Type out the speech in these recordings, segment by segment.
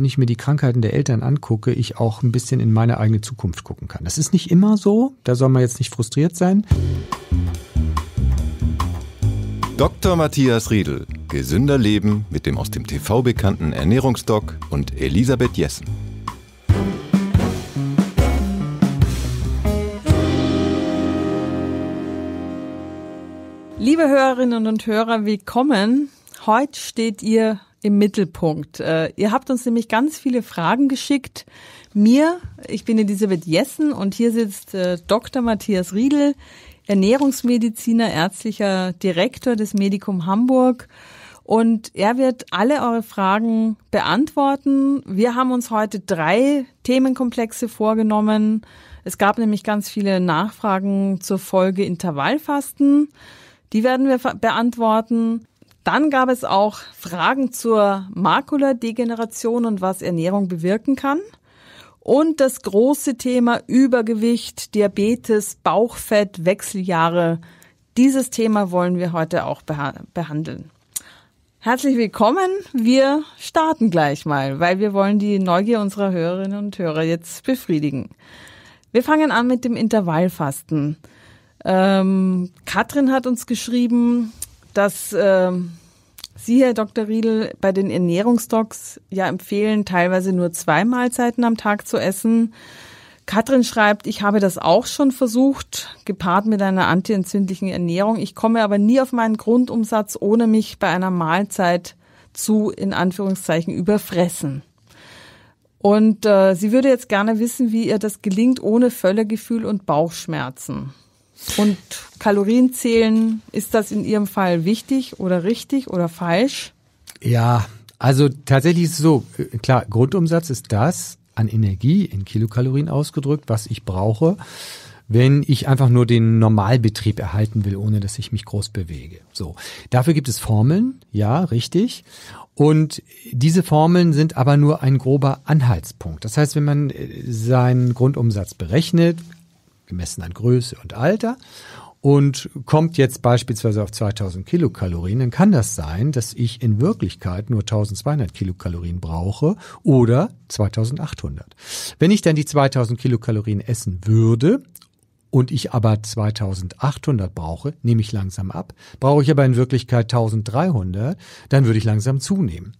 wenn ich mir die Krankheiten der Eltern angucke, ich auch ein bisschen in meine eigene Zukunft gucken kann. Das ist nicht immer so, da soll man jetzt nicht frustriert sein. Dr. Matthias Riedel, gesünder Leben mit dem aus dem TV bekannten Ernährungsdoc und Elisabeth Jessen. Liebe Hörerinnen und Hörer, willkommen. Heute steht ihr im Mittelpunkt. Äh, ihr habt uns nämlich ganz viele Fragen geschickt. Mir, ich bin Elisabeth Jessen und hier sitzt äh, Dr. Matthias Riedel, Ernährungsmediziner, ärztlicher Direktor des Medikum Hamburg. Und er wird alle eure Fragen beantworten. Wir haben uns heute drei Themenkomplexe vorgenommen. Es gab nämlich ganz viele Nachfragen zur Folge Intervallfasten. Die werden wir beantworten. Dann gab es auch Fragen zur Makuladegeneration und was Ernährung bewirken kann. Und das große Thema Übergewicht, Diabetes, Bauchfett, Wechseljahre. Dieses Thema wollen wir heute auch beha behandeln. Herzlich willkommen. Wir starten gleich mal, weil wir wollen die Neugier unserer Hörerinnen und Hörer jetzt befriedigen. Wir fangen an mit dem Intervallfasten. Ähm, Katrin hat uns geschrieben, dass äh, Sie, Herr Dr. Riedel, bei den Ernährungsdocs ja empfehlen, teilweise nur zwei Mahlzeiten am Tag zu essen. Katrin schreibt, ich habe das auch schon versucht, gepaart mit einer antientzündlichen Ernährung. Ich komme aber nie auf meinen Grundumsatz, ohne mich bei einer Mahlzeit zu, in Anführungszeichen, überfressen. Und äh, sie würde jetzt gerne wissen, wie ihr das gelingt ohne Völlegefühl und Bauchschmerzen. Und Kalorien zählen, ist das in Ihrem Fall wichtig oder richtig oder falsch? Ja, also tatsächlich ist es so, klar, Grundumsatz ist das an Energie in Kilokalorien ausgedrückt, was ich brauche, wenn ich einfach nur den Normalbetrieb erhalten will, ohne dass ich mich groß bewege. So. Dafür gibt es Formeln, ja, richtig. Und diese Formeln sind aber nur ein grober Anhaltspunkt. Das heißt, wenn man äh, seinen Grundumsatz berechnet, gemessen an Größe und Alter und kommt jetzt beispielsweise auf 2000 Kilokalorien, dann kann das sein, dass ich in Wirklichkeit nur 1200 Kilokalorien brauche oder 2800. Wenn ich dann die 2000 Kilokalorien essen würde, und ich aber 2800 brauche, nehme ich langsam ab. Brauche ich aber in Wirklichkeit 1300, dann würde ich langsam zunehmen.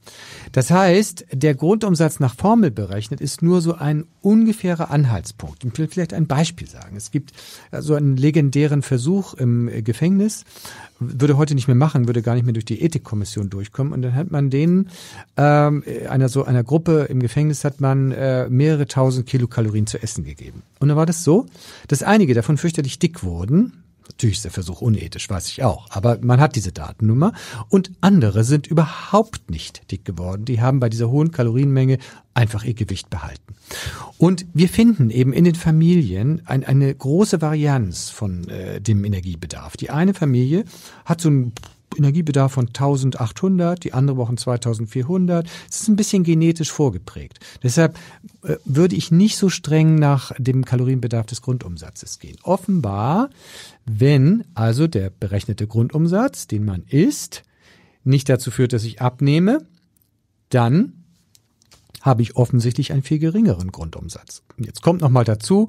Das heißt, der Grundumsatz nach Formel berechnet ist nur so ein ungefährer Anhaltspunkt. Ich will vielleicht ein Beispiel sagen. Es gibt so einen legendären Versuch im Gefängnis würde heute nicht mehr machen, würde gar nicht mehr durch die Ethikkommission durchkommen. Und dann hat man denen, ähm, einer so einer Gruppe im Gefängnis, hat man äh, mehrere tausend Kilokalorien zu essen gegeben. Und dann war das so, dass einige davon fürchterlich dick wurden, Natürlich ist der Versuch unethisch, weiß ich auch. Aber man hat diese Datennummer. Und andere sind überhaupt nicht dick geworden. Die haben bei dieser hohen Kalorienmenge einfach ihr Gewicht behalten. Und wir finden eben in den Familien ein, eine große Varianz von äh, dem Energiebedarf. Die eine Familie hat so ein Energiebedarf von 1800, die andere Wochen 2400. Es ist ein bisschen genetisch vorgeprägt. Deshalb äh, würde ich nicht so streng nach dem Kalorienbedarf des Grundumsatzes gehen. Offenbar, wenn also der berechnete Grundumsatz, den man isst, nicht dazu führt, dass ich abnehme, dann habe ich offensichtlich einen viel geringeren Grundumsatz. Jetzt kommt nochmal dazu,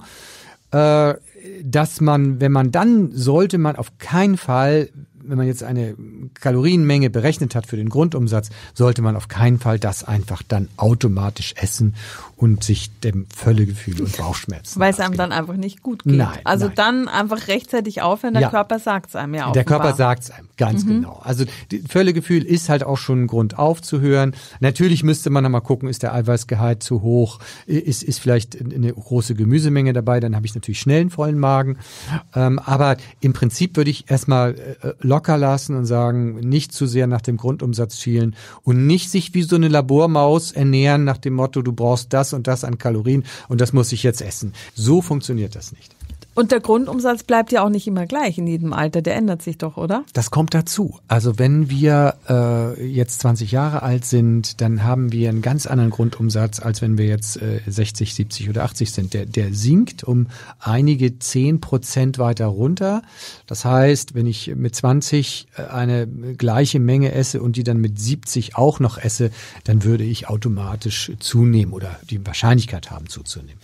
äh, dass man, wenn man dann, sollte man auf keinen Fall wenn man jetzt eine Kalorienmenge berechnet hat für den Grundumsatz, sollte man auf keinen Fall das einfach dann automatisch essen und sich dem Völlegefühl und Bauchschmerzen. Weil es einem dann einfach nicht gut geht. Nein, also nein. dann einfach rechtzeitig aufhören, der ja. Körper sagt es einem ja auch. Der Körper sagt es einem, ganz mhm. genau. Also Völlegefühl ist halt auch schon ein Grund aufzuhören. Natürlich müsste man nochmal gucken, ist der Eiweißgehalt zu hoch, ist, ist vielleicht eine große Gemüsemenge dabei, dann habe ich natürlich schnell einen vollen Magen. Ähm, aber im Prinzip würde ich erstmal äh, äh, locker lassen und sagen, nicht zu sehr nach dem Grundumsatz schielen und nicht sich wie so eine Labormaus ernähren nach dem Motto, du brauchst das und das an Kalorien und das muss ich jetzt essen. So funktioniert das nicht. Und der Grundumsatz bleibt ja auch nicht immer gleich in jedem Alter, der ändert sich doch, oder? Das kommt dazu. Also wenn wir äh, jetzt 20 Jahre alt sind, dann haben wir einen ganz anderen Grundumsatz, als wenn wir jetzt äh, 60, 70 oder 80 sind. Der, der sinkt um einige 10 Prozent weiter runter. Das heißt, wenn ich mit 20 äh, eine gleiche Menge esse und die dann mit 70 auch noch esse, dann würde ich automatisch zunehmen oder die Wahrscheinlichkeit haben zuzunehmen.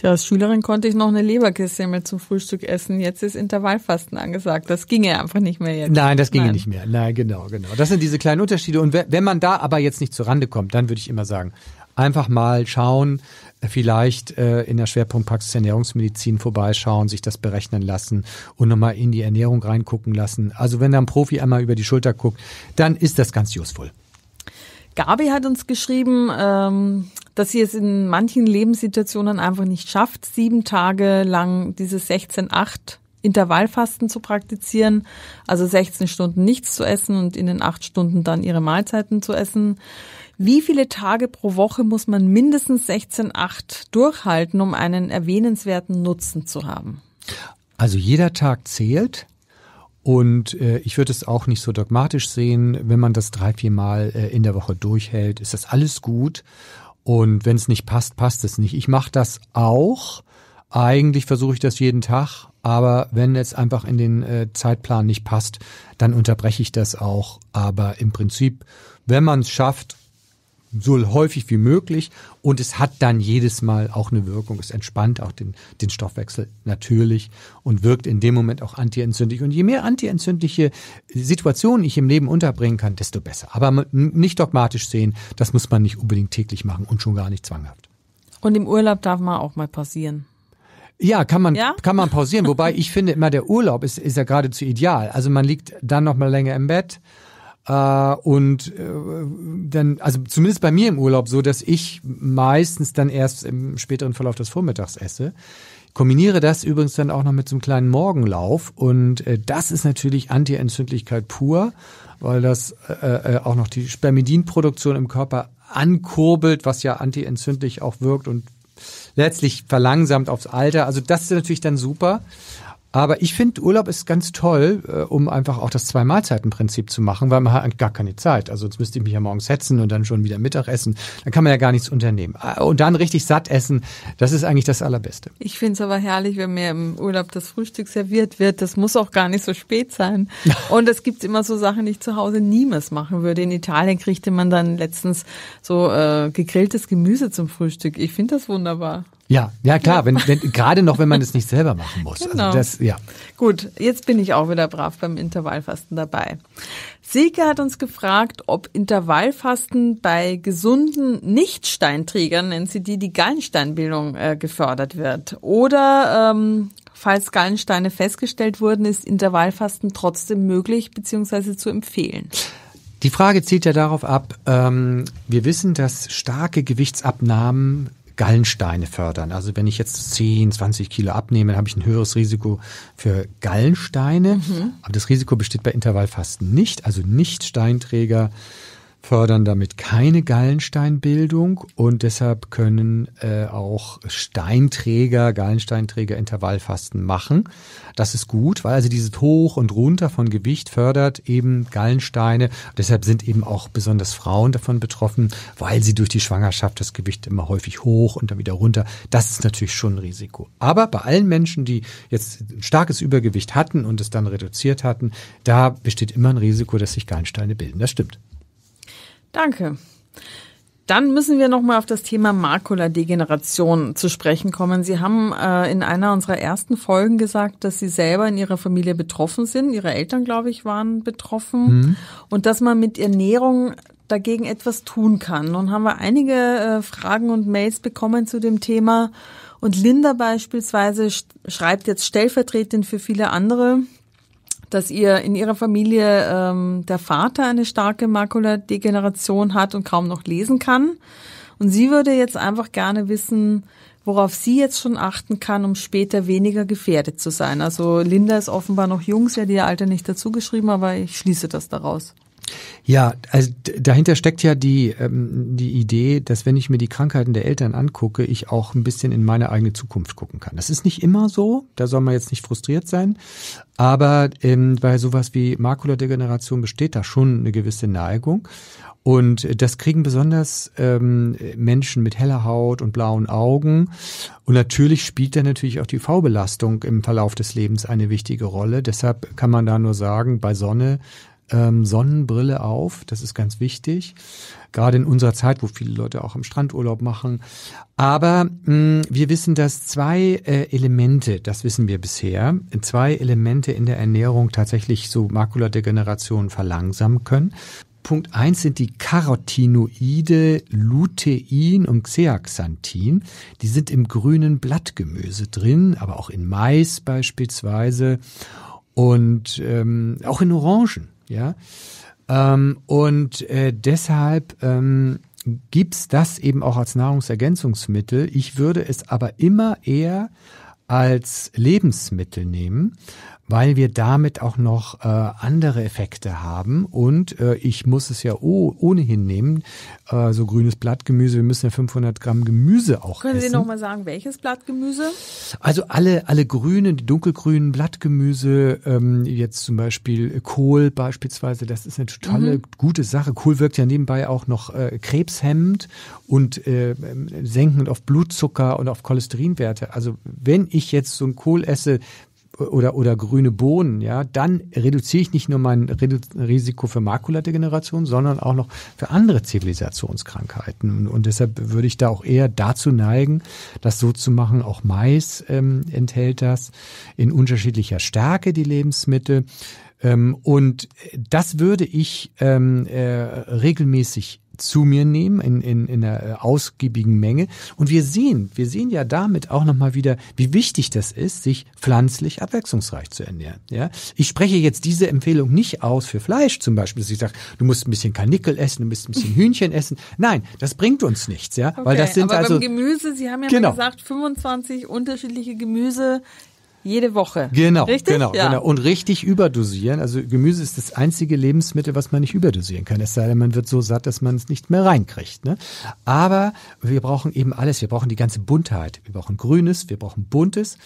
Tja, als Schülerin konnte ich noch eine Leberkiste mit zum Frühstück essen. Jetzt ist Intervallfasten angesagt. Das ginge einfach nicht mehr jetzt. Nein, das ginge Nein. nicht mehr. Nein, genau, genau. Das sind diese kleinen Unterschiede. Und wenn man da aber jetzt nicht Rande kommt, dann würde ich immer sagen, einfach mal schauen, vielleicht äh, in der Schwerpunktpraxis Ernährungsmedizin vorbeischauen, sich das berechnen lassen und nochmal in die Ernährung reingucken lassen. Also wenn da ein Profi einmal über die Schulter guckt, dann ist das ganz useful. Gabi hat uns geschrieben, ähm, dass sie es in manchen Lebenssituationen einfach nicht schafft, sieben Tage lang dieses 16-8 Intervallfasten zu praktizieren, also 16 Stunden nichts zu essen und in den acht Stunden dann ihre Mahlzeiten zu essen. Wie viele Tage pro Woche muss man mindestens 16-8 durchhalten, um einen erwähnenswerten Nutzen zu haben? Also jeder Tag zählt. Und äh, ich würde es auch nicht so dogmatisch sehen, wenn man das drei, vier Mal äh, in der Woche durchhält, ist das alles gut. Und wenn es nicht passt, passt es nicht. Ich mache das auch. Eigentlich versuche ich das jeden Tag, aber wenn jetzt einfach in den äh, Zeitplan nicht passt, dann unterbreche ich das auch. Aber im Prinzip, wenn man es schafft, so häufig wie möglich und es hat dann jedes Mal auch eine Wirkung. Es entspannt auch den, den Stoffwechsel natürlich und wirkt in dem Moment auch antientzündlich. Und je mehr antientzündliche Situationen ich im Leben unterbringen kann, desto besser. Aber nicht dogmatisch sehen, das muss man nicht unbedingt täglich machen und schon gar nicht zwanghaft. Und im Urlaub darf man auch mal passieren. Ja, kann man, ja? kann man pausieren. Wobei ich finde immer, der Urlaub ist, ist ja geradezu ideal. Also man liegt dann noch mal länger im Bett äh, und äh, dann, also zumindest bei mir im Urlaub so, dass ich meistens dann erst im späteren Verlauf des Vormittags esse. Kombiniere das übrigens dann auch noch mit so einem kleinen Morgenlauf und äh, das ist natürlich Anti-Entzündlichkeit pur, weil das äh, äh auch noch die Spermidinproduktion im Körper ankurbelt, was ja antientzündlich auch wirkt und letztlich verlangsamt aufs Alter. Also das ist natürlich dann super. Aber ich finde, Urlaub ist ganz toll, äh, um einfach auch das Zwei-Mahlzeiten-Prinzip zu machen, weil man hat gar keine Zeit. Also sonst müsste ich mich ja morgens hetzen und dann schon wieder Mittag essen. Dann kann man ja gar nichts unternehmen. Ah, und dann richtig satt essen, das ist eigentlich das Allerbeste. Ich finde es aber herrlich, wenn mir im Urlaub das Frühstück serviert wird. Das muss auch gar nicht so spät sein. Und es gibt immer so Sachen, die ich zu Hause niemals machen würde. In Italien kriegte man dann letztens so äh, gegrilltes Gemüse zum Frühstück. Ich finde das wunderbar. Ja, ja klar, wenn, wenn, gerade noch, wenn man es nicht selber machen muss. Also genau. Also das, ja. Gut, jetzt bin ich auch wieder brav beim Intervallfasten dabei. Silke hat uns gefragt, ob Intervallfasten bei gesunden Nicht-Steinträgern, nennt sie die, die Gallensteinbildung äh, gefördert wird. Oder ähm, falls Gallensteine festgestellt wurden, ist Intervallfasten trotzdem möglich bzw. zu empfehlen. Die Frage zielt ja darauf ab, ähm, wir wissen, dass starke Gewichtsabnahmen Gallensteine fördern. Also wenn ich jetzt 10, 20 Kilo abnehme, dann habe ich ein höheres Risiko für Gallensteine. Mhm. Aber das Risiko besteht bei Intervallfasten nicht, also nicht Steinträger fördern damit keine Gallensteinbildung und deshalb können äh, auch Steinträger, Gallensteinträger Intervallfasten machen. Das ist gut, weil also dieses Hoch und Runter von Gewicht fördert eben Gallensteine. Deshalb sind eben auch besonders Frauen davon betroffen, weil sie durch die Schwangerschaft das Gewicht immer häufig hoch und dann wieder runter. Das ist natürlich schon ein Risiko. Aber bei allen Menschen, die jetzt ein starkes Übergewicht hatten und es dann reduziert hatten, da besteht immer ein Risiko, dass sich Gallensteine bilden. Das stimmt. Danke. Dann müssen wir nochmal auf das Thema Makuladegeneration zu sprechen kommen. Sie haben äh, in einer unserer ersten Folgen gesagt, dass Sie selber in Ihrer Familie betroffen sind. Ihre Eltern, glaube ich, waren betroffen. Mhm. Und dass man mit Ernährung dagegen etwas tun kann. Nun haben wir einige äh, Fragen und Mails bekommen zu dem Thema. Und Linda beispielsweise schreibt jetzt stellvertretend für viele andere dass ihr in ihrer Familie ähm, der Vater eine starke Makuladegeneration hat und kaum noch lesen kann. Und sie würde jetzt einfach gerne wissen, worauf sie jetzt schon achten kann, um später weniger gefährdet zu sein. Also Linda ist offenbar noch jung, sie hat ihr Alter nicht dazu geschrieben, aber ich schließe das daraus. Ja, also dahinter steckt ja die, ähm, die Idee, dass wenn ich mir die Krankheiten der Eltern angucke, ich auch ein bisschen in meine eigene Zukunft gucken kann. Das ist nicht immer so, da soll man jetzt nicht frustriert sein, aber ähm, bei sowas wie Makuladegeneration besteht da schon eine gewisse Neigung. Und das kriegen besonders ähm, Menschen mit heller Haut und blauen Augen. Und natürlich spielt da natürlich auch die UV-Belastung im Verlauf des Lebens eine wichtige Rolle. Deshalb kann man da nur sagen, bei Sonne ähm, Sonnenbrille auf, das ist ganz wichtig, gerade in unserer Zeit, wo viele Leute auch im Strand Urlaub machen. Aber mh, mm, wir wissen, dass zwei äh, Elemente, das wissen wir bisher, zwei Elemente in der Ernährung tatsächlich so Makuladegeneration verlangsamen können. Punkt eins sind die Carotinoide Lutein und Zeaxanthin. Die sind im grünen Blattgemüse drin, aber auch in Mais beispielsweise und ähm, auch in Orangen ja. Ähm, und äh, deshalb ähm, gibt's das eben auch als Nahrungsergänzungsmittel. Ich würde es aber immer eher als Lebensmittel nehmen, weil wir damit auch noch äh, andere Effekte haben. Und äh, ich muss es ja oh, ohnehin nehmen, äh, so grünes Blattgemüse, wir müssen ja 500 Gramm Gemüse auch Können essen. Können Sie nochmal sagen, welches Blattgemüse? Also alle, alle grünen, die dunkelgrünen Blattgemüse, ähm, jetzt zum Beispiel Kohl beispielsweise, das ist eine totale mhm. gute Sache. Kohl wirkt ja nebenbei auch noch äh, krebshemmend und äh, senkend auf Blutzucker und auf Cholesterinwerte. Also wenn ich jetzt so ein Kohl esse, oder, oder grüne Bohnen, ja, dann reduziere ich nicht nur mein Redu Risiko für Makuladegeneration, sondern auch noch für andere Zivilisationskrankheiten. Und, und, deshalb würde ich da auch eher dazu neigen, das so zu machen. Auch Mais ähm, enthält das in unterschiedlicher Stärke, die Lebensmittel. Ähm, und das würde ich ähm, äh, regelmäßig zu mir nehmen in, in, in einer äh, ausgiebigen Menge. Und wir sehen, wir sehen ja damit auch nochmal wieder, wie wichtig das ist, sich pflanzlich abwechslungsreich zu ernähren. Ja? Ich spreche jetzt diese Empfehlung nicht aus für Fleisch zum Beispiel, dass ich sage, du musst ein bisschen Karnickel essen, du musst ein bisschen Hühnchen essen. Nein, das bringt uns nichts, ja. Okay, Weil das sind aber also. Gemüse, Sie haben ja genau. gesagt, 25 unterschiedliche Gemüse jede Woche. Genau, richtig? Genau, ja. genau. Und richtig überdosieren. Also Gemüse ist das einzige Lebensmittel, was man nicht überdosieren kann. Es sei denn, man wird so satt, dass man es nicht mehr reinkriegt. Ne? Aber wir brauchen eben alles. Wir brauchen die ganze Buntheit. Wir brauchen Grünes, wir brauchen Buntes.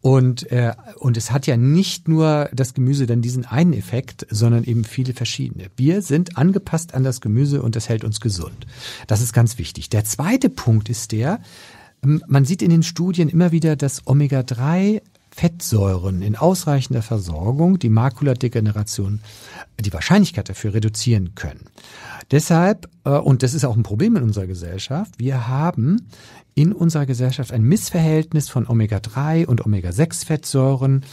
Und, äh, und es hat ja nicht nur das Gemüse dann diesen einen Effekt, sondern eben viele verschiedene. Wir sind angepasst an das Gemüse und das hält uns gesund. Das ist ganz wichtig. Der zweite Punkt ist der, man sieht in den Studien immer wieder, dass Omega-3 Fettsäuren in ausreichender Versorgung die Makuladegeneration, die Wahrscheinlichkeit dafür reduzieren können. Deshalb, äh, und das ist auch ein Problem in unserer Gesellschaft, wir haben in unserer Gesellschaft ein Missverhältnis von Omega-3 und Omega-6-Fettsäuren.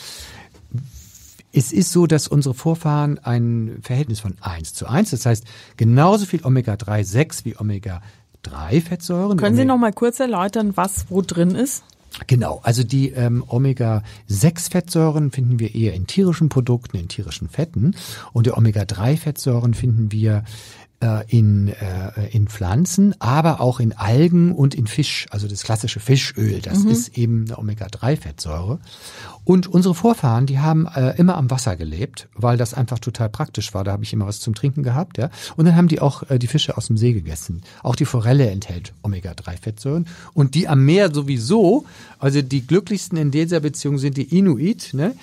Es ist so, dass unsere Vorfahren ein Verhältnis von 1 zu 1, das heißt genauso viel Omega-3-6 wie Omega-3 Fettsäuren. Können Sie noch mal kurz erläutern, was wo drin ist? Genau, also die ähm, Omega-6-Fettsäuren finden wir eher in tierischen Produkten, in tierischen Fetten. Und die Omega-3-Fettsäuren finden wir äh, in, äh, in Pflanzen, aber auch in Algen und in Fisch, also das klassische Fischöl. Das mhm. ist eben eine Omega-3-Fettsäure. Und unsere Vorfahren, die haben äh, immer am Wasser gelebt, weil das einfach total praktisch war. Da habe ich immer was zum Trinken gehabt. Ja? Und dann haben die auch äh, die Fische aus dem See gegessen. Auch die Forelle enthält Omega-3-Fettsäuren. Und die am Meer sowieso, also die glücklichsten in dieser Beziehung sind die Inuit, ne?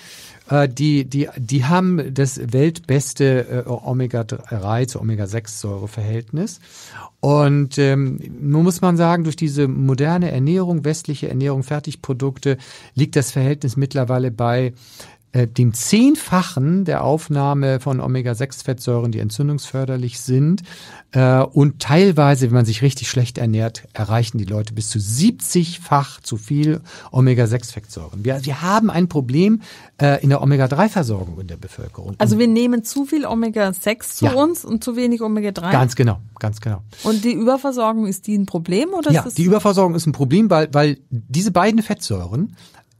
Äh, die, die, die haben das weltbeste äh, Omega-3 äh, zu Omega-6-Säure-Verhältnis. Und ähm, nun muss man sagen, durch diese moderne Ernährung, westliche Ernährung, Fertigprodukte, liegt das Verhältnis mittlerweile bei äh, dem Zehnfachen der Aufnahme von Omega-6-Fettsäuren, die entzündungsförderlich sind. Äh, und teilweise, wenn man sich richtig schlecht ernährt, erreichen die Leute bis zu 70-fach zu viel Omega-6-Fettsäuren. Wir, wir haben ein Problem äh, in der Omega-3-Versorgung in der Bevölkerung. Also wir nehmen zu viel Omega-6 zu ja. uns und zu wenig Omega-3? Ganz genau, ganz genau. Und die Überversorgung, ist die ein Problem? oder? Ja, die Überversorgung ist ein Problem, weil, weil diese beiden Fettsäuren,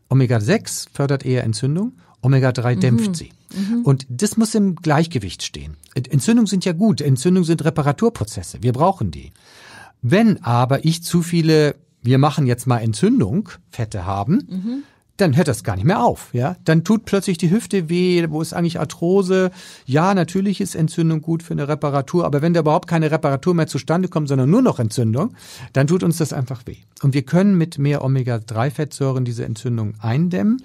Omega-6 fördert eher Entzündung Omega-3 mhm. dämpft sie. Mhm. Und das muss im Gleichgewicht stehen. Entzündungen sind ja gut. Entzündungen sind Reparaturprozesse. Wir brauchen die. Wenn aber ich zu viele, wir machen jetzt mal Entzündung, Fette haben, mhm dann hört das gar nicht mehr auf. Ja? Dann tut plötzlich die Hüfte weh, wo ist eigentlich Arthrose? Ja, natürlich ist Entzündung gut für eine Reparatur, aber wenn da überhaupt keine Reparatur mehr zustande kommt, sondern nur noch Entzündung, dann tut uns das einfach weh. Und wir können mit mehr Omega-3-Fettsäuren diese Entzündung eindämmen.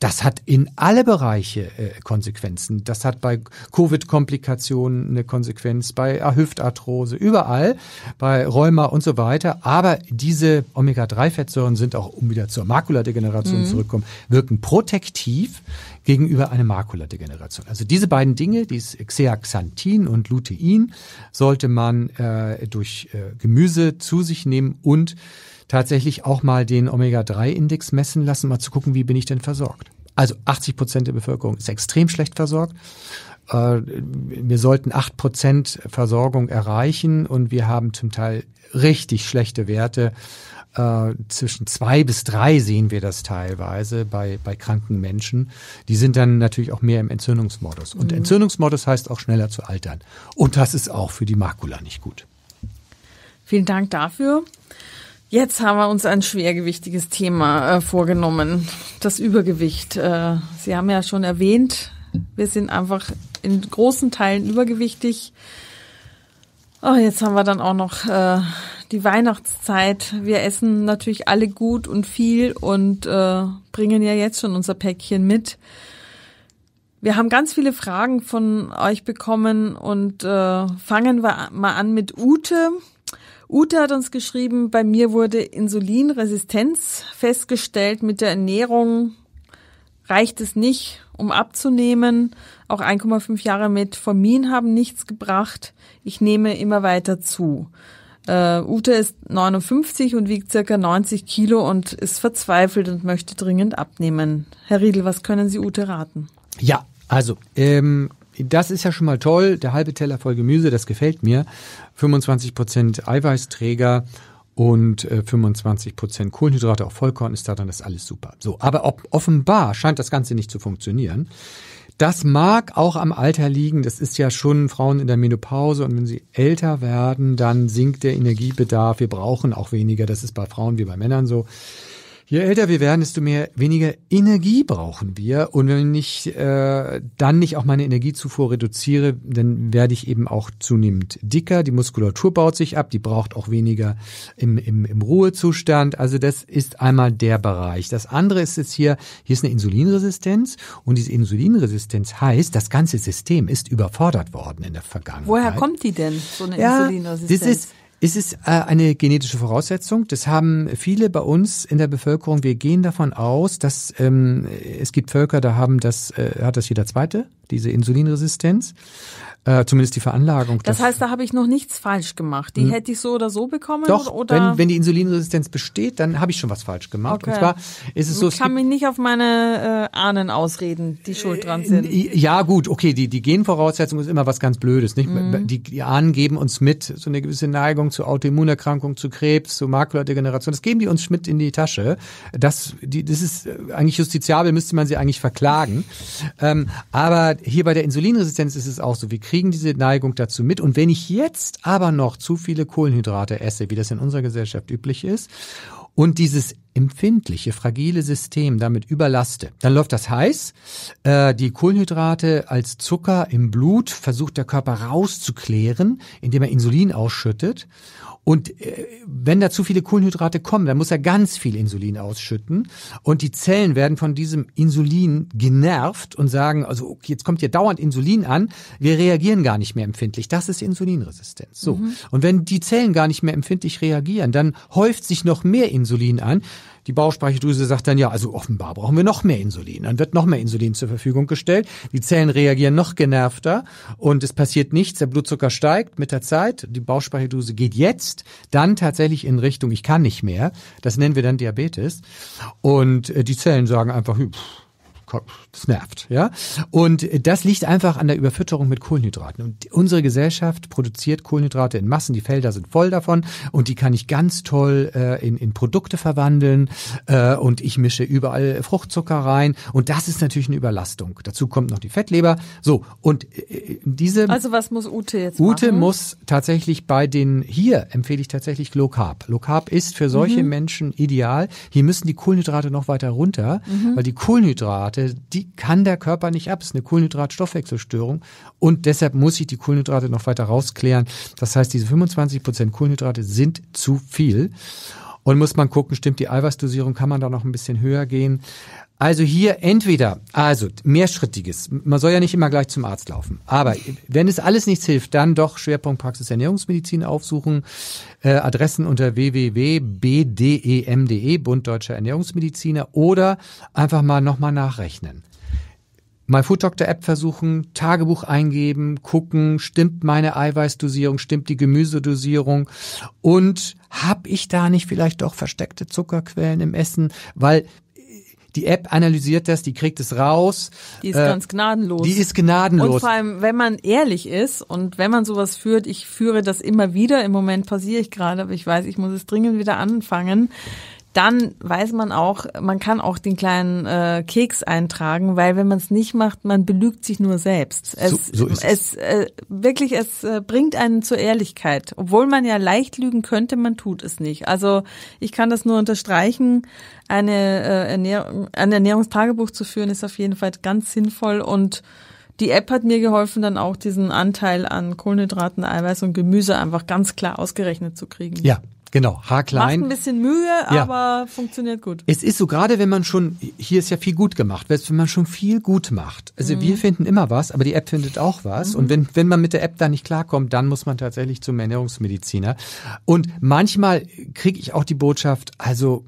Das hat in alle Bereiche äh, Konsequenzen. Das hat bei Covid-Komplikationen eine Konsequenz, bei Hüftarthrose, überall, bei Rheuma und so weiter. Aber diese Omega-3-Fettsäuren sind auch, um wieder zur Makuladegeneration mhm. zurückzukommen, wirken protektiv gegenüber einer Makuladegeneration. Also diese beiden Dinge, dieses Xeaxanthin und Lutein, sollte man äh, durch äh, Gemüse zu sich nehmen und tatsächlich auch mal den Omega-3-Index messen lassen, mal zu gucken, wie bin ich denn versorgt. Also 80 Prozent der Bevölkerung ist extrem schlecht versorgt. Äh, wir sollten 8 Prozent Versorgung erreichen und wir haben zum Teil richtig schlechte Werte. Äh, zwischen zwei bis drei sehen wir das teilweise bei, bei kranken Menschen. Die sind dann natürlich auch mehr im Entzündungsmodus. Und mhm. Entzündungsmodus heißt auch schneller zu altern. Und das ist auch für die Makula nicht gut. Vielen Dank dafür. Jetzt haben wir uns ein schwergewichtiges Thema äh, vorgenommen, das Übergewicht. Äh, Sie haben ja schon erwähnt, wir sind einfach in großen Teilen übergewichtig. Oh, jetzt haben wir dann auch noch äh, die Weihnachtszeit. Wir essen natürlich alle gut und viel und äh, bringen ja jetzt schon unser Päckchen mit. Wir haben ganz viele Fragen von euch bekommen und äh, fangen wir mal an mit Ute. Ute hat uns geschrieben, bei mir wurde Insulinresistenz festgestellt mit der Ernährung. Reicht es nicht, um abzunehmen. Auch 1,5 Jahre mit Formin haben nichts gebracht. Ich nehme immer weiter zu. Äh, Ute ist 59 und wiegt circa 90 Kilo und ist verzweifelt und möchte dringend abnehmen. Herr Riedl, was können Sie Ute raten? Ja, also ähm, das ist ja schon mal toll. Der halbe Teller voll Gemüse, das gefällt mir. 25 Prozent Eiweißträger und 25 äh, Prozent Kohlenhydrate, auch Vollkorn ist da dann das ist alles super. So, aber offenbar scheint das Ganze nicht zu funktionieren. Das mag auch am Alter liegen. Das ist ja schon Frauen in der Menopause und wenn sie älter werden, dann sinkt der Energiebedarf. Wir brauchen auch weniger. Das ist bei Frauen wie bei Männern so. Je älter wir werden, desto mehr weniger Energie brauchen wir. Und wenn ich äh, dann nicht auch meine Energiezufuhr reduziere, dann werde ich eben auch zunehmend dicker. Die Muskulatur baut sich ab, die braucht auch weniger im, im, im Ruhezustand. Also das ist einmal der Bereich. Das andere ist jetzt hier, hier ist eine Insulinresistenz und diese Insulinresistenz heißt, das ganze System ist überfordert worden in der Vergangenheit. Woher kommt die denn, so eine ja, Insulinresistenz? Das ist, ist es äh, eine genetische Voraussetzung. Das haben viele bei uns in der Bevölkerung. Wir gehen davon aus, dass ähm, es gibt Völker, da haben das äh, hat das jeder Zweite diese Insulinresistenz. Äh, zumindest die Veranlagung. Das, das heißt, da habe ich noch nichts falsch gemacht. Die hm. hätte ich so oder so bekommen? Doch, oder? Wenn, wenn die Insulinresistenz besteht, dann habe ich schon was falsch gemacht. Okay. Und zwar ist es so. Ich kann mich nicht auf meine äh, Ahnen ausreden, die schuld dran sind. Äh, ja, gut, okay, die, die Genvoraussetzung ist immer was ganz Blödes. Nicht? Mhm. Die, die Ahnen geben uns mit so eine gewisse Neigung zu Autoimmunerkrankungen, zu Krebs, zu Makuladegeneration. Das geben die uns mit in die Tasche. Das, die, das ist äh, eigentlich justiziabel, müsste man sie eigentlich verklagen. Ähm, aber hier bei der Insulinresistenz ist es auch so wie kriegen diese Neigung dazu mit. Und wenn ich jetzt aber noch zu viele Kohlenhydrate esse, wie das in unserer Gesellschaft üblich ist, und dieses empfindliche, fragile System damit überlaste, dann läuft das heiß. Äh, die Kohlenhydrate als Zucker im Blut versucht der Körper rauszuklären, indem er Insulin ausschüttet. Und äh, wenn da zu viele Kohlenhydrate kommen, dann muss er ganz viel Insulin ausschütten. Und die Zellen werden von diesem Insulin genervt und sagen, also okay, jetzt kommt hier dauernd Insulin an, wir reagieren gar nicht mehr empfindlich. Das ist Insulinresistenz. So. Mhm. Und wenn die Zellen gar nicht mehr empfindlich reagieren, dann häuft sich noch mehr Insulin an. Die Bauchspeicheldrüse sagt dann, ja, also offenbar brauchen wir noch mehr Insulin. Dann wird noch mehr Insulin zur Verfügung gestellt. Die Zellen reagieren noch genervter und es passiert nichts. Der Blutzucker steigt mit der Zeit. Die Bauchspeicheldrüse geht jetzt dann tatsächlich in Richtung, ich kann nicht mehr. Das nennen wir dann Diabetes. Und äh, die Zellen sagen einfach, pff, das ja. Und das liegt einfach an der Überfütterung mit Kohlenhydraten. Und unsere Gesellschaft produziert Kohlenhydrate in Massen, die Felder sind voll davon und die kann ich ganz toll äh, in, in Produkte verwandeln äh, und ich mische überall Fruchtzucker rein und das ist natürlich eine Überlastung. Dazu kommt noch die Fettleber. So, und äh, diese... Also was muss Ute jetzt Ute machen? muss tatsächlich bei den, hier empfehle ich tatsächlich Low Carb. Low Carb ist für solche mhm. Menschen ideal. Hier müssen die Kohlenhydrate noch weiter runter, mhm. weil die Kohlenhydrate Kohlenhydrate, die kann der Körper nicht ab. Es ist eine Kohlenhydratstoffwechselstörung. Und deshalb muss ich die Kohlenhydrate noch weiter rausklären. Das heißt, diese 25 Prozent Kohlenhydrate sind zu viel. Und muss man gucken, stimmt die Eiweißdosierung, kann man da noch ein bisschen höher gehen? Also hier entweder, also mehrschrittiges, man soll ja nicht immer gleich zum Arzt laufen, aber wenn es alles nichts hilft, dann doch Schwerpunkt Praxis Ernährungsmedizin aufsuchen, äh, Adressen unter www.bdem.de, Bund Deutscher Ernährungsmediziner, oder einfach mal nochmal nachrechnen. Mal Food Doctor App versuchen, Tagebuch eingeben, gucken, stimmt meine Eiweißdosierung, stimmt die Gemüsedosierung und hab ich da nicht vielleicht doch versteckte Zuckerquellen im Essen, weil die App analysiert das, die kriegt es raus. Die ist äh, ganz gnadenlos. Die ist gnadenlos. Und vor allem, wenn man ehrlich ist und wenn man sowas führt, ich führe das immer wieder. Im Moment passiere ich gerade, aber ich weiß, ich muss es dringend wieder anfangen dann weiß man auch, man kann auch den kleinen äh, Keks eintragen, weil wenn man es nicht macht, man belügt sich nur selbst. Es, so, so ist es. es äh, wirklich, es äh, bringt einen zur Ehrlichkeit. Obwohl man ja leicht lügen könnte, man tut es nicht. Also ich kann das nur unterstreichen. Eine, äh, Ernährung, ein Ernährungstagebuch zu führen ist auf jeden Fall ganz sinnvoll und die App hat mir geholfen, dann auch diesen Anteil an Kohlenhydraten, Eiweiß und Gemüse einfach ganz klar ausgerechnet zu kriegen. Ja, Genau, haarklein. Macht ein bisschen Mühe, ja. aber funktioniert gut. Es ist so, gerade wenn man schon, hier ist ja viel gut gemacht, wenn man schon viel gut macht. Also mhm. wir finden immer was, aber die App findet auch was. Mhm. Und wenn, wenn man mit der App da nicht klarkommt, dann muss man tatsächlich zum Ernährungsmediziner. Und manchmal kriege ich auch die Botschaft, also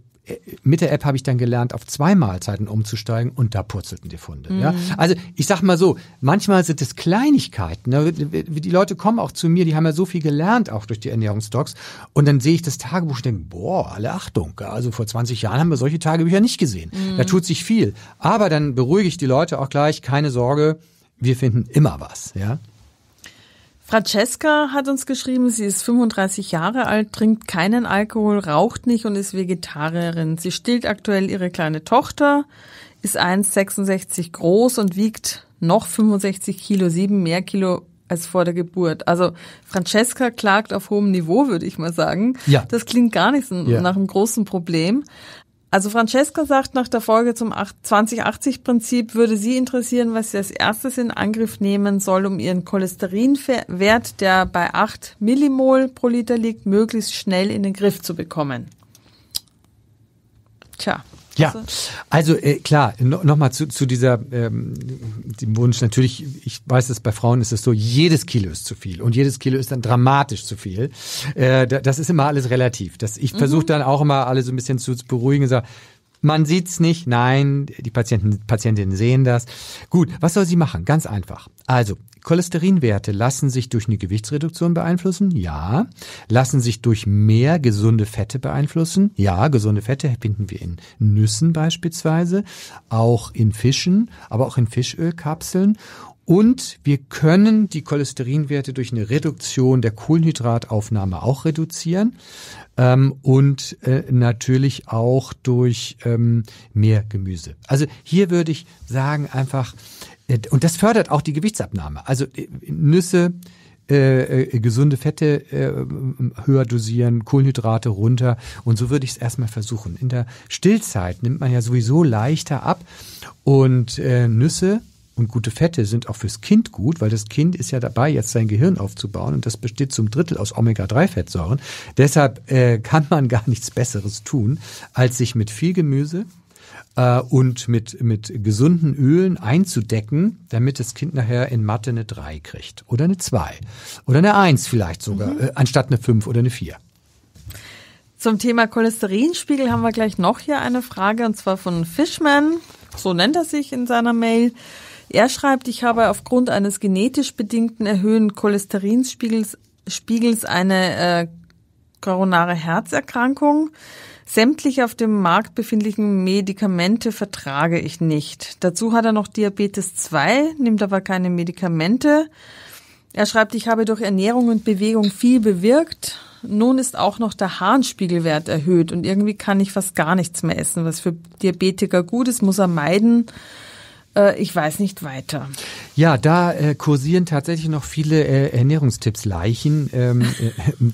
mit der App habe ich dann gelernt, auf zwei Mahlzeiten umzusteigen und da purzelten die Funde. Mhm. Ja? Also ich sag mal so, manchmal sind es Kleinigkeiten. Ne? Die Leute kommen auch zu mir, die haben ja so viel gelernt, auch durch die Ernährungsdocs. Und dann sehe ich das Tagebuch und denke, boah, alle Achtung. Also vor 20 Jahren haben wir solche Tagebücher nicht gesehen. Mhm. Da tut sich viel. Aber dann beruhige ich die Leute auch gleich, keine Sorge, wir finden immer was. Ja? Francesca hat uns geschrieben, sie ist 35 Jahre alt, trinkt keinen Alkohol, raucht nicht und ist Vegetarierin. Sie stillt aktuell ihre kleine Tochter, ist 1,66 groß und wiegt noch 65 Kilo, sieben mehr Kilo als vor der Geburt. Also Francesca klagt auf hohem Niveau, würde ich mal sagen. Ja. Das klingt gar nicht nach einem großen Problem. Also Francesca sagt nach der Folge zum 2080-Prinzip, würde sie interessieren, was sie als erstes in Angriff nehmen soll, um ihren Cholesterinwert, der bei 8 Millimol pro Liter liegt, möglichst schnell in den Griff zu bekommen. Tja, ja, also äh, klar, no, nochmal zu, zu dieser ähm, dem Wunsch, natürlich, ich weiß es, bei Frauen ist es so, jedes Kilo ist zu viel und jedes Kilo ist dann dramatisch zu viel. Äh, das ist immer alles relativ. Das, ich mhm. versuche dann auch immer alle so ein bisschen zu, zu beruhigen und sage, man sieht's nicht. Nein, die Patienten, Patientinnen sehen das. Gut, was soll sie machen? Ganz einfach. Also, Cholesterinwerte lassen sich durch eine Gewichtsreduktion beeinflussen? Ja. Lassen sich durch mehr gesunde Fette beeinflussen? Ja, gesunde Fette finden wir in Nüssen beispielsweise, auch in Fischen, aber auch in Fischölkapseln. Und wir können die Cholesterinwerte durch eine Reduktion der Kohlenhydrataufnahme auch reduzieren ähm, und äh, natürlich auch durch ähm, mehr Gemüse. Also hier würde ich sagen einfach, äh, und das fördert auch die Gewichtsabnahme. Also äh, Nüsse, äh, äh gesunde Fette äh, höher dosieren, Kohlenhydrate runter. Und so würde ich es erstmal versuchen. In der Stillzeit nimmt man ja sowieso leichter ab. Und äh, Nüsse und gute Fette sind auch fürs Kind gut, weil das Kind ist ja dabei, jetzt sein Gehirn aufzubauen und das besteht zum Drittel aus Omega-3-Fettsäuren. Deshalb äh, kann man gar nichts Besseres tun, als sich mit viel Gemüse äh, und mit, mit gesunden Ölen einzudecken, damit das Kind nachher in Mathe eine 3 kriegt oder eine 2 oder eine 1 vielleicht sogar, mhm. äh, anstatt eine 5 oder eine 4. Zum Thema Cholesterinspiegel haben wir gleich noch hier eine Frage und zwar von Fishman, so nennt er sich in seiner Mail. Er schreibt, ich habe aufgrund eines genetisch bedingten erhöhten Cholesterinspiegels Spiegels eine äh, koronare Herzerkrankung. Sämtliche auf dem Markt befindlichen Medikamente vertrage ich nicht. Dazu hat er noch Diabetes 2, nimmt aber keine Medikamente. Er schreibt, ich habe durch Ernährung und Bewegung viel bewirkt. Nun ist auch noch der Harnspiegelwert erhöht und irgendwie kann ich fast gar nichts mehr essen, was für Diabetiker gut ist, muss er meiden. Äh, ich weiß nicht weiter. Ja, da äh, kursieren tatsächlich noch viele äh, Ernährungstipps, Leichen. Ähm,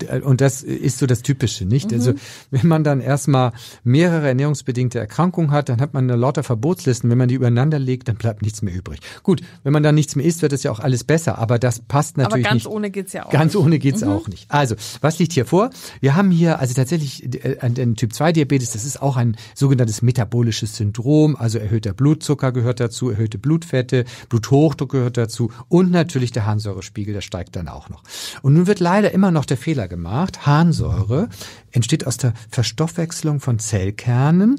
äh, und das ist so das Typische, nicht? Also, mhm. Also wenn man dann erstmal mehrere ernährungsbedingte Erkrankungen hat, dann hat man eine lauter Verbotslisten. Wenn man die übereinander legt, dann bleibt nichts mehr übrig. Gut, wenn man dann nichts mehr isst, wird es ja auch alles besser. Aber das passt natürlich nicht. Aber ganz nicht. ohne geht's ja auch Ganz nicht. ohne geht's mhm. auch nicht. Also, was liegt hier vor? Wir haben hier also tatsächlich den äh, Typ-2-Diabetes. Das ist auch ein sogenanntes metabolisches Syndrom. Also erhöhter Blutzucker gehört dazu, erhöhte Blutfette, Bluthochdruck gehört dazu und natürlich der Harnsäurespiegel, der steigt dann auch noch. Und nun wird leider immer noch der Fehler gemacht. Harnsäure entsteht aus der Verstoffwechslung von Zellkernen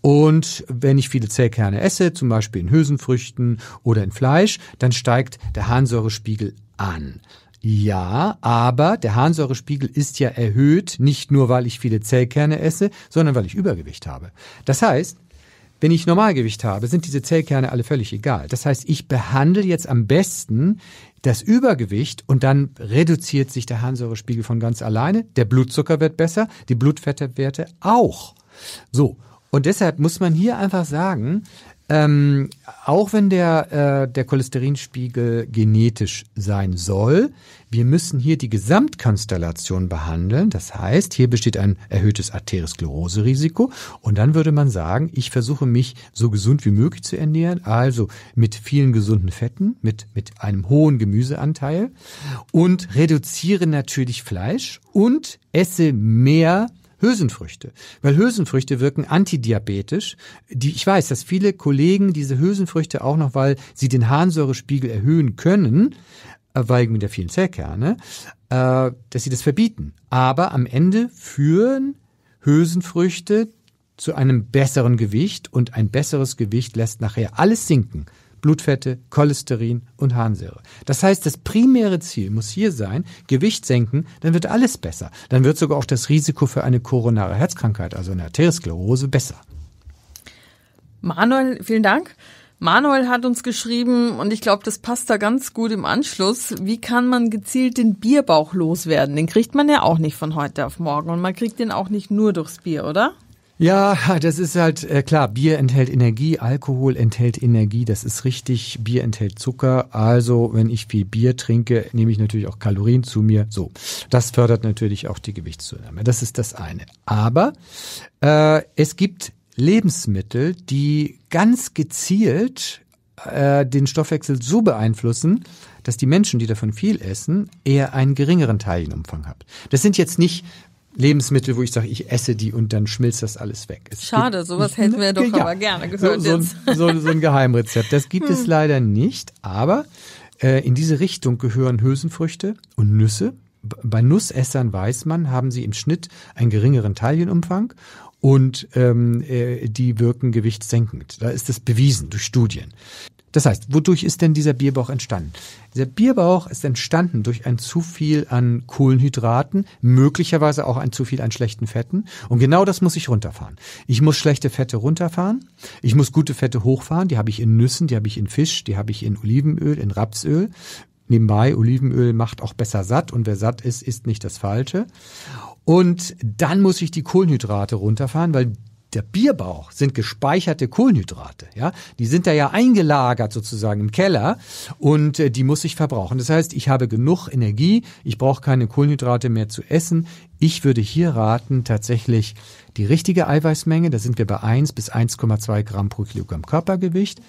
und wenn ich viele Zellkerne esse, zum Beispiel in Hülsenfrüchten oder in Fleisch, dann steigt der Harnsäurespiegel an. Ja, aber der Harnsäurespiegel ist ja erhöht, nicht nur weil ich viele Zellkerne esse, sondern weil ich Übergewicht habe. Das heißt, wenn ich Normalgewicht habe, sind diese Zellkerne alle völlig egal. Das heißt, ich behandle jetzt am besten das Übergewicht und dann reduziert sich der Harnsäurespiegel von ganz alleine, der Blutzucker wird besser, die Blutfettwerte auch. So. Und deshalb muss man hier einfach sagen, ähm, auch wenn der, äh, der Cholesterinspiegel genetisch sein soll, wir müssen hier die Gesamtkonstellation behandeln. Das heißt, hier besteht ein erhöhtes Arteriosklerose-Risiko. Und dann würde man sagen, ich versuche mich so gesund wie möglich zu ernähren, also mit vielen gesunden Fetten, mit, mit einem hohen Gemüseanteil und reduziere natürlich Fleisch und esse mehr Hülsenfrüchte. Weil Hülsenfrüchte wirken antidiabetisch. Die, ich weiß, dass viele Kollegen diese Hülsenfrüchte auch noch, weil sie den Harnsäurespiegel erhöhen können, äh, weil mit der vielen Zellkerne, äh, dass sie das verbieten. Aber am Ende führen Hülsenfrüchte zu einem besseren Gewicht und ein besseres Gewicht lässt nachher alles sinken. Blutfette, Cholesterin und Harnsäure. Das heißt, das primäre Ziel muss hier sein, Gewicht senken, dann wird alles besser. Dann wird sogar auch das Risiko für eine koronare Herzkrankheit, also eine Arteriosklerose, besser. Manuel, vielen Dank. Manuel hat uns geschrieben, und ich glaube, das passt da ganz gut im Anschluss, wie kann man gezielt den Bierbauch loswerden? Den kriegt man ja auch nicht von heute auf morgen und man kriegt den auch nicht nur durchs Bier, oder? Ja, das ist halt äh, klar. Bier enthält Energie, Alkohol enthält Energie, das ist richtig. Bier enthält Zucker. Also, wenn ich viel Bier trinke, nehme ich natürlich auch Kalorien zu mir. So, das fördert natürlich auch die Gewichtszunahme. Das ist das eine. Aber äh, es gibt Lebensmittel, die ganz gezielt äh, den Stoffwechsel so beeinflussen, dass die Menschen, die davon viel essen, eher einen geringeren Teil haben. Das sind jetzt nicht Lebensmittel, wo ich sage, ich esse die und dann schmilzt das alles weg. Es Schade, sowas hätten wir ne, doch ja, aber gerne gehört. So, jetzt. So, so, ein Geheimrezept. Das gibt hm. es leider nicht, aber äh, in diese Richtung gehören Hülsenfrüchte und Nüsse. Bei Nussessern weiß man, haben sie im Schnitt einen geringeren Taillenumfang und ähm, äh, die wirken gewichtssenkend. Da ist das bewiesen durch Studien. Das heißt, wodurch ist denn dieser Bierbauch entstanden? Dieser Bierbauch ist entstanden durch ein zu viel an Kohlenhydraten, möglicherweise auch ein zu viel an schlechten Fetten. Und genau das muss ich runterfahren. Ich muss schlechte Fette runterfahren. Ich muss gute Fette hochfahren. Die habe ich in Nüssen, die habe ich in Fisch, die habe ich in Olivenöl, in Rapsöl. Nebenbei, Olivenöl macht auch besser satt und wer satt ist, isst nicht das Falsche. Und dann muss ich die Kohlenhydrate runterfahren, weil der Bierbauch sind gespeicherte Kohlenhydrate. Ja, die sind da ja eingelagert sozusagen im Keller und äh, die muss ich verbrauchen. Das heißt, ich habe genug Energie, ich brauche keine Kohlenhydrate mehr zu essen. Ich würde hier raten, tatsächlich die richtige Eiweißmenge, da sind wir bei 1 bis 1,2 Gramm pro Kilogramm Körpergewicht,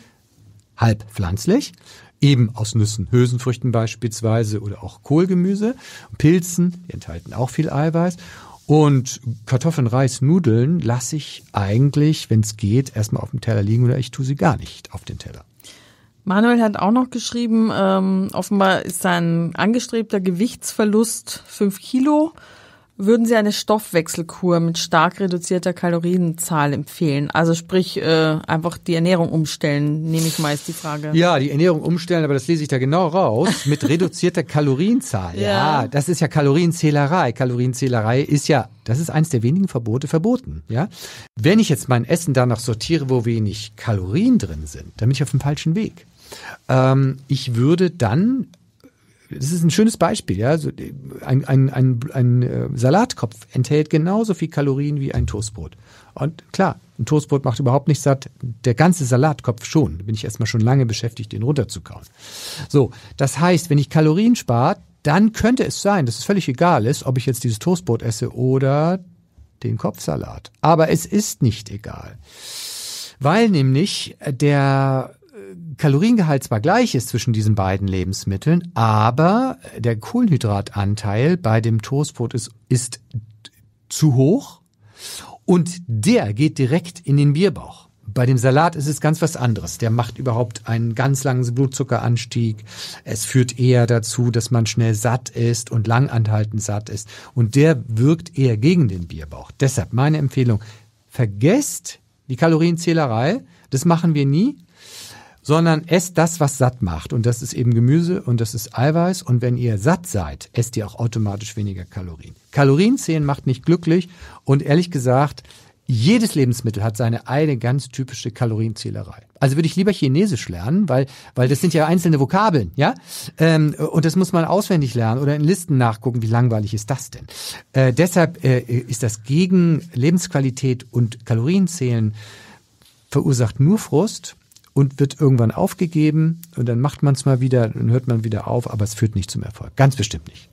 halb pflanzlich, eben aus Nüssen, Hülsenfrüchten beispielsweise oder auch Kohlgemüse, Pilzen, die enthalten auch viel Eiweiß und Kartoffeln, Reis, Nudeln lasse ich eigentlich, wenn es geht, erstmal auf dem Teller liegen oder ich tue sie gar nicht auf den Teller. Manuel hat auch noch geschrieben, ähm, offenbar ist sein angestrebter Gewichtsverlust fünf Kilo würden Sie eine Stoffwechselkur mit stark reduzierter Kalorienzahl empfehlen? Also sprich, äh, einfach die Ernährung umstellen, nehme ich meist die Frage. Ja, die Ernährung umstellen, aber das lese ich da genau raus, mit reduzierter Kalorienzahl. Ja. ja. das ist ja Kalorienzählerei. Kalorienzählerei ist ja, das ist eins der wenigen Verbote verboten. Ja, Wenn ich jetzt mein Essen danach sortiere, wo wenig Kalorien drin sind, dann bin ich auf dem falschen Weg. Ähm, ich würde dann das ist ein schönes Beispiel, ja. So, also, ein, ein, ein, ein äh, Salatkopf enthält genauso viel Kalorien wie ein Toastbrot. Und klar, ein Toastbrot macht überhaupt nicht satt. Der ganze Salatkopf schon. Da bin ich erstmal schon lange beschäftigt, den runterzukauen. So, das heißt, wenn ich Kalorien spare, dann könnte es sein, dass es völlig egal ist, ob ich jetzt dieses Toastbrot esse oder den Kopfsalat. Aber es ist nicht egal. Weil nämlich der Kaloriengehalt zwar gleich ist zwischen diesen beiden Lebensmitteln, aber der Kohlenhydratanteil bei dem Toastbrot ist, ist zu hoch und der geht direkt in den Bierbauch. Bei dem Salat ist es ganz was anderes. Der macht überhaupt einen ganz langen Blutzuckeranstieg. Es führt eher dazu, dass man schnell satt ist und langanhaltend satt ist. Und der wirkt eher gegen den Bierbauch. Deshalb meine Empfehlung, vergesst die Kalorienzählerei. Das machen wir nie sondern esst das, was satt macht. Und das ist eben Gemüse und das ist Eiweiß. Und wenn ihr satt seid, esst ihr auch automatisch weniger Kalorien. Kalorien zählen macht nicht glücklich. Und ehrlich gesagt, jedes Lebensmittel hat seine eine ganz typische Kalorienzählerei. Also würde ich lieber Chinesisch lernen, weil, weil das sind ja einzelne Vokabeln, ja? Ähm, und das muss man auswendig lernen oder in Listen nachgucken. Wie langweilig ist das denn? Äh, deshalb äh, ist das gegen Lebensqualität und Kalorienzählen verursacht nur Frust und wird irgendwann aufgegeben und dann macht man es mal wieder und hört man wieder auf, aber es führt nicht zum Erfolg. Ganz bestimmt nicht.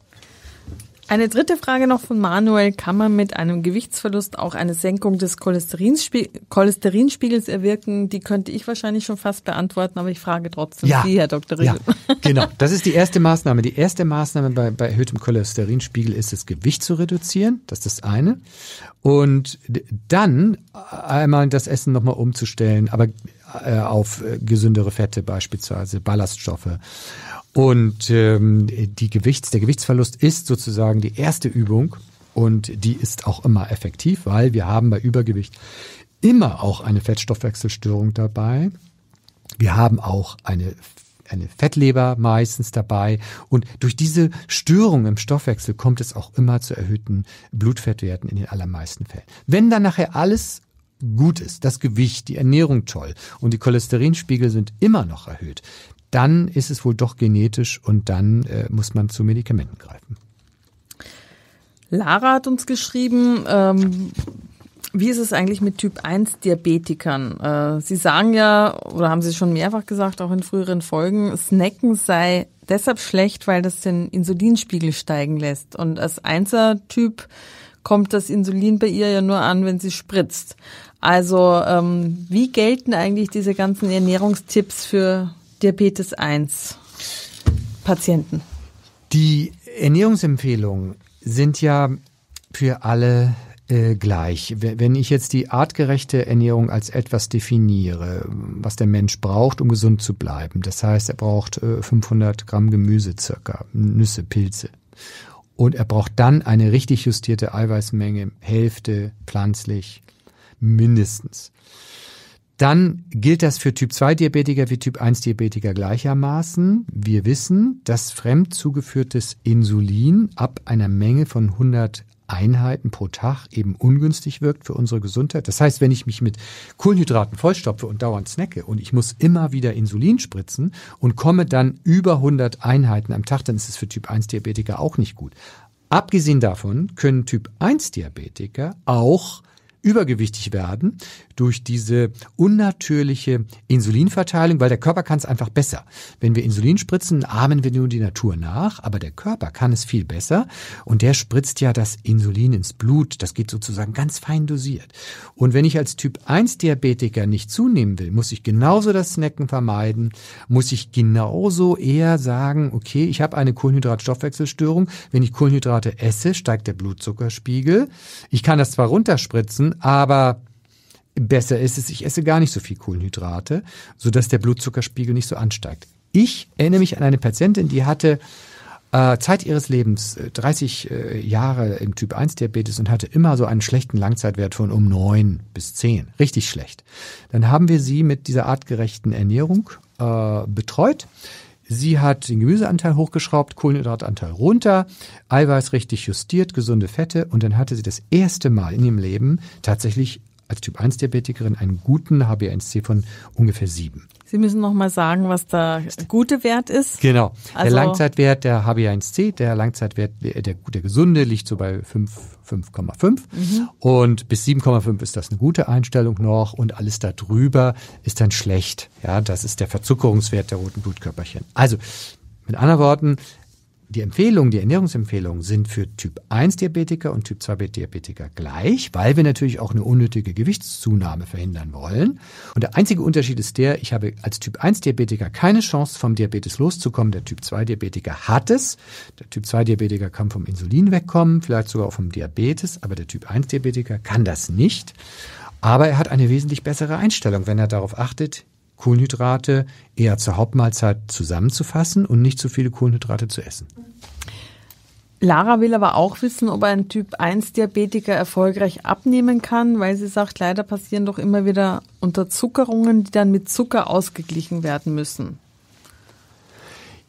Eine dritte Frage noch von Manuel. Kann man mit einem Gewichtsverlust auch eine Senkung des Cholesterinspiegels erwirken? Die könnte ich wahrscheinlich schon fast beantworten, aber ich frage trotzdem ja. Sie, Herr Dr. Riegel. Ja, genau. Das ist die erste Maßnahme. Die erste Maßnahme bei, bei erhöhtem Cholesterinspiegel ist, das Gewicht zu reduzieren. Das ist das eine. Und dann einmal das Essen nochmal umzustellen. Aber äh, auf äh, gesündere Fette beispielsweise, Ballaststoffe. Und ähm, die Gewichts, der Gewichtsverlust ist sozusagen die erste Übung und die ist auch immer effektiv, weil wir haben bei Übergewicht immer auch eine Fettstoffwechselstörung dabei. Wir haben auch eine eine Fettleber meistens dabei. Und durch diese Störung im Stoffwechsel kommt es auch immer zu erhöhten Blutfettwerten in den allermeisten Fällen. Wenn dann nachher alles gut ist, das Gewicht, die Ernährung toll und die Cholesterinspiegel sind immer noch erhöht, dann ist es wohl doch genetisch und dann äh, muss man zu Medikamenten greifen. Lara hat uns geschrieben, ähm, wie ist es eigentlich mit Typ 1 Diabetikern? Äh, sie sagen ja, oder haben Sie schon mehrfach gesagt, auch in früheren Folgen, Snacken sei deshalb schlecht, weil das den Insulinspiegel steigen lässt. Und als 1er Typ kommt das Insulin bei ihr ja nur an, wenn sie spritzt. Also ähm, wie gelten eigentlich diese ganzen Ernährungstipps für Diabetes 1 Patienten? Die Ernährungsempfehlungen sind ja für alle äh, gleich. Wenn ich jetzt die artgerechte Ernährung als etwas definiere, was der Mensch braucht, um gesund zu bleiben, das heißt, er braucht äh, 500 Gramm Gemüse circa, Nüsse, Pilze. Und er braucht dann eine richtig justierte Eiweißmenge, Hälfte pflanzlich, mindestens. Dann gilt das für Typ-2-Diabetiker wie Typ-1-Diabetiker gleichermaßen. Wir wissen, dass fremd zugeführtes Insulin ab einer Menge von 100 Einheiten pro Tag eben ungünstig wirkt für unsere Gesundheit. Das heißt, wenn ich mich mit Kohlenhydraten vollstopfe und dauernd snacke und ich muss immer wieder Insulin spritzen und komme dann über 100 Einheiten am Tag, dann ist es für Typ 1 Diabetiker auch nicht gut. Abgesehen davon können Typ 1 Diabetiker auch übergewichtig werden durch diese unnatürliche Insulinverteilung, weil der Körper kann es einfach besser. Wenn wir Insulin spritzen, ahmen wir nur die Natur nach, aber der Körper kann es viel besser und der spritzt ja das Insulin ins Blut. Das geht sozusagen ganz fein dosiert. Und wenn ich als Typ 1 Diabetiker nicht zunehmen will, muss ich genauso das Snacken vermeiden, muss ich genauso eher sagen, okay, ich habe eine Kohlenhydratstoffwechselstörung. Wenn ich Kohlenhydrate esse, steigt der Blutzuckerspiegel. Ich kann das zwar runterspritzen, aber besser ist es, ich esse gar nicht so viel Kohlenhydrate, sodass der Blutzuckerspiegel nicht so ansteigt. Ich erinnere mich an eine Patientin, die hatte äh, Zeit ihres Lebens 30 äh, äh, Jahre im Typ 1 Diabetes und hatte immer so einen schlechten Langzeitwert von um 9 bis 10. Richtig schlecht. Dann haben wir sie mit dieser artgerechten Ernährung äh, betreut. Sie hat den Gemüseanteil hochgeschraubt, Kohlenhydratanteil runter, Eiweiß richtig justiert, gesunde Fette und dann hatte sie das erste Mal in ihrem Leben tatsächlich als Typ-1-Diabetikerin einen guten HbA1c von ungefähr 7. Sie müssen noch mal sagen, was der gute Wert ist. Genau. Also der Langzeitwert der HbA1c, der Langzeitwert der, der, gesunde liegt so bei 5,5 mhm. und bis 7,5 ist das eine gute Einstellung noch und alles darüber ist dann schlecht. Ja, das ist der Verzuckerungswert der roten Blutkörperchen. Also mit anderen Worten, die Empfehlungen, die Ernährungsempfehlungen sind für Typ 1 Diabetiker und Typ 2 Diabetiker gleich, weil wir natürlich auch eine unnötige Gewichtszunahme verhindern wollen. Und der einzige Unterschied ist der, ich habe als Typ 1 Diabetiker keine Chance vom Diabetes loszukommen. Der Typ 2 Diabetiker hat es. Der Typ 2 Diabetiker kann vom Insulin wegkommen, vielleicht sogar auch vom Diabetes, aber der Typ 1 Diabetiker kann das nicht. Aber er hat eine wesentlich bessere Einstellung, wenn er darauf achtet, Kohlenhydrate eher zur Hauptmahlzeit zusammenzufassen und nicht zu viele Kohlenhydrate zu essen. Lara will aber auch wissen, ob ein Typ-1-Diabetiker erfolgreich abnehmen kann, weil sie sagt, leider passieren doch immer wieder Unterzuckerungen, die dann mit Zucker ausgeglichen werden müssen.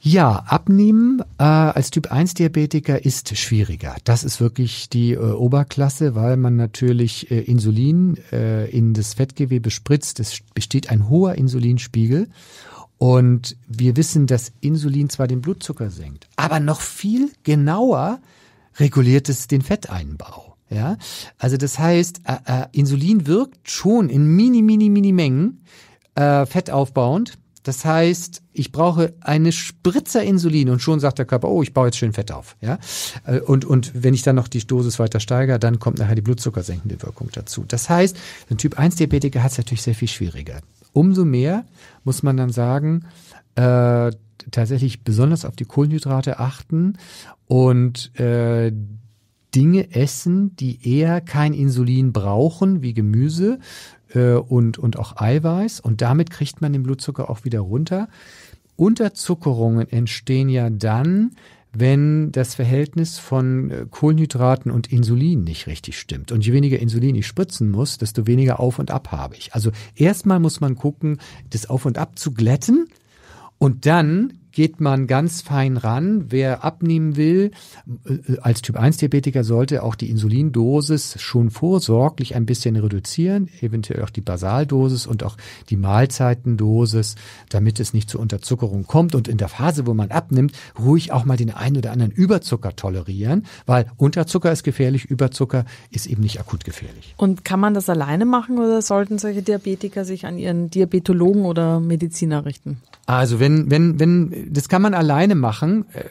Ja, abnehmen äh, als Typ 1 Diabetiker ist schwieriger. Das ist wirklich die äh, Oberklasse, weil man natürlich äh, Insulin äh, in das Fettgewebe spritzt. Es besteht ein hoher Insulinspiegel. Und wir wissen, dass Insulin zwar den Blutzucker senkt, aber noch viel genauer reguliert es den Fetteinbau. Ja, also das heißt, äh, äh, Insulin wirkt schon in mini, mini, mini Mengen äh, fettaufbauend das heißt, ich brauche eine Spritzer Insulin und schon sagt der Körper, oh, ich baue jetzt schön Fett auf. Ja? Äh, und, und wenn ich dann noch die Dosis weiter steigere, dann kommt nachher die blutzuckersenkende Wirkung dazu. Das heißt, ein Typ-1-Diabetiker hat es natürlich sehr viel schwieriger. Umso mehr muss man dann sagen, äh, tatsächlich besonders auf die Kohlenhydrate achten und äh, Dinge essen, die eher kein Insulin brauchen, wie Gemüse, äh, und, und auch Eiweiß. Und damit kriegt man den Blutzucker auch wieder runter. Unterzuckerungen entstehen ja dann, wenn das Verhältnis von äh, Kohlenhydraten und Insulin nicht richtig stimmt. Und je weniger Insulin ich spritzen muss, desto weniger Auf und Ab habe ich. Also erstmal muss man gucken, das Auf und Ab zu glätten. Und dann geht man ganz fein ran. Wer abnehmen will, äh, als Typ-1-Diabetiker sollte auch die Insulindosis schon vorsorglich ein bisschen reduzieren, eventuell auch die Basaldosis und auch die Mahlzeitendosis, damit es nicht zur Unterzuckerung kommt. Und in der Phase, wo man abnimmt, ruhig auch mal den einen oder anderen Überzucker tolerieren, weil Unterzucker ist gefährlich, Überzucker ist eben nicht akut gefährlich. Und kann man das alleine machen oder sollten solche Diabetiker sich an ihren Diabetologen oder Mediziner richten? Also wenn, wenn, wenn das kann man alleine machen, äh,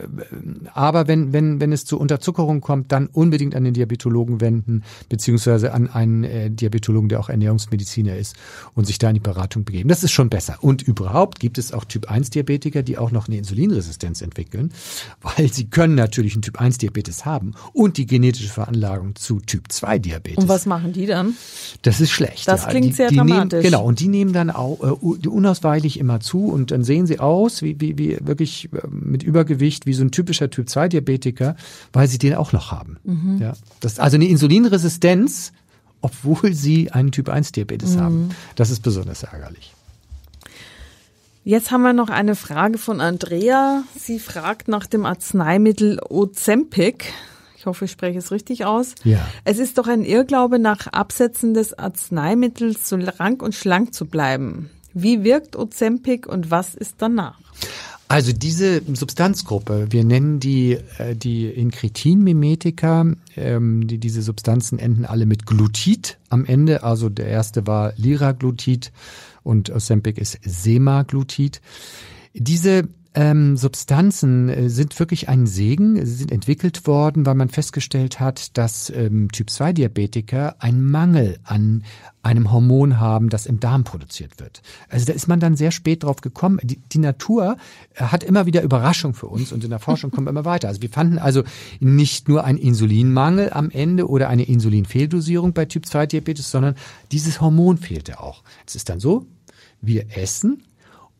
aber wenn, wenn, wenn es zu Unterzuckerung kommt, dann unbedingt an den Diabetologen wenden, beziehungsweise an einen äh, Diabetologen, der auch Ernährungsmediziner ist und sich da in die Beratung begeben. Das ist schon besser. Und überhaupt gibt es auch Typ-1-Diabetiker, die auch noch eine Insulinresistenz entwickeln, weil sie können natürlich einen Typ-1-Diabetes haben und die genetische Veranlagung zu Typ-2-Diabetes. Und was machen die dann? Das ist schlecht. Das ja. klingt die, sehr die dramatisch. Nehmen, genau, und die nehmen dann auch äh, unausweichlich immer zu und dann sehen sie aus wie, wie, wie wirklich ähm, mit Übergewicht wie so ein typischer Typ-2-Diabetiker, weil sie den auch noch haben. Mhm. Ja, das, also eine Insulinresistenz, obwohl sie einen Typ-1-Diabetes mhm. haben. Das ist besonders ärgerlich. Jetzt haben wir noch eine Frage von Andrea. Sie fragt nach dem Arzneimittel Ozempic. Ich hoffe, ich spreche es richtig aus. Ja. Es ist doch ein Irrglaube, nach Absetzen des Arzneimittels so rank und schlank zu bleiben. Wie wirkt Ozempic und was ist danach? Also diese Substanzgruppe, wir nennen die äh, die Inkretin-Mimetika, ähm, die, diese Substanzen enden alle mit Glutid am Ende. Also der erste war Liraglutit und Ozempic ist Semaglutid. Diese ähm, Substanzen äh, sind wirklich ein Segen. Sie sind entwickelt worden, weil man festgestellt hat, dass ähm, Typ-2-Diabetiker einen Mangel an einem Hormon haben, das im Darm produziert wird. Also da ist man dann sehr spät drauf gekommen. Die, die Natur äh, hat immer wieder Überraschung für uns und in der Forschung kommen wir immer weiter. Also wir fanden also nicht nur einen Insulinmangel am Ende oder eine Insulinfehldosierung bei Typ-2-Diabetes, sondern dieses Hormon fehlte auch. Es ist dann so, wir essen